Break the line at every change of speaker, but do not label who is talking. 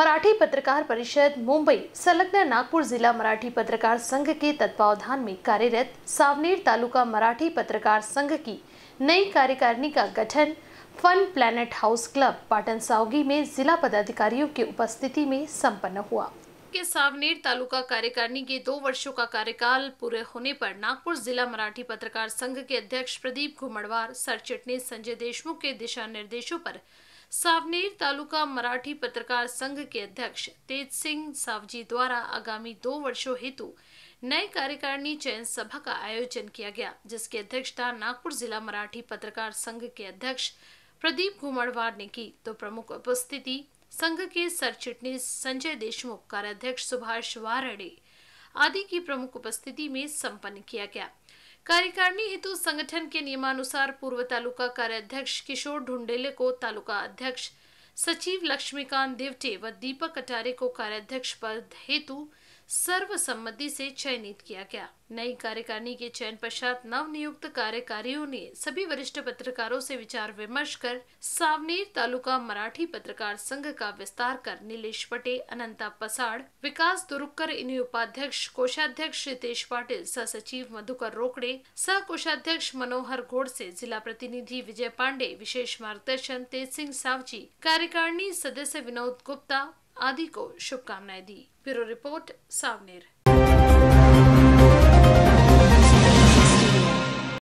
मराठी पत्रकार परिषद मुंबई संलग्न नागपुर जिला मराठी पत्रकार संघ के तत्वावधान में कार्यरत सावनेर तालुका मराठी पत्रकार संघ की नई कार्यकारिणी का गठन fun planet house club Patan सावगी में जिला पदाधिकारियों की उपस्थिति में संपन्न हुआ के सावनेर तालुका कार्यकारिणी के दो वर्षों का कार्यकाल पूरे होने पर नागपुर जिला मराठी पत्रकार संघ के अध्यक्ष प्रदीप घुमड़वार सर ने संजय देशमुख के दिशा निर्देशों पर सावनेर तालुका मराठी पत्रकार संघ के अध्यक्ष तेज सिंह सावजी द्वारा आगामी दो वर्षों हेतु नए कार्यकारिणी चयन सभा का आयोजन किया गया जिसकी अध्यक्षता नागपुर जिला मराठी पत्रकार संघ के अध्यक्ष प्रदीप घुमड़वार ने की तो प्रमुख उपस्थिति संघ के सरचिटनी संजय देशमुख कार्याध्यक्ष सुभाष वारड़े आदि की प्रमुख उपस्थिति में संपन्न किया गया कार्यकारिणी हेतु संगठन के नियमानुसार पूर्व तालुका कार्याध्यक्ष किशोर ढुंडेले को तालुका अध्यक्ष सचिव लक्ष्मीकांत देवटे व दीपक कटारे को कार्याध्यक्ष पद हेतु सर्वसम्मति से चयनित किया गया नई कार्यकारिणी के चयन पश्चात नव नियुक्त कार्यकारियों ने सभी वरिष्ठ पत्रकारों से विचार विमर्श कर सावनेर तालुका मराठी पत्रकार संघ का विस्तार कर नीलेश पटे अनंता पसाड़ विकास दुरुक्कर इन्हीं उपाध्यक्ष कोषाध्यक्ष रितेश पाटिल सह सचिव मधुकर रोकड़े सह कोषाध्यक्ष मनोहर घोड़ से जिला प्रतिनिधि विजय पांडे विशेष मार्गदर्शन तेज सिंह सावजी कार्यकारिणी सदस्य विनोद गुप्ता आदि को शुभकामनाएं दी ब्यूरो रिपोर्ट सावनेर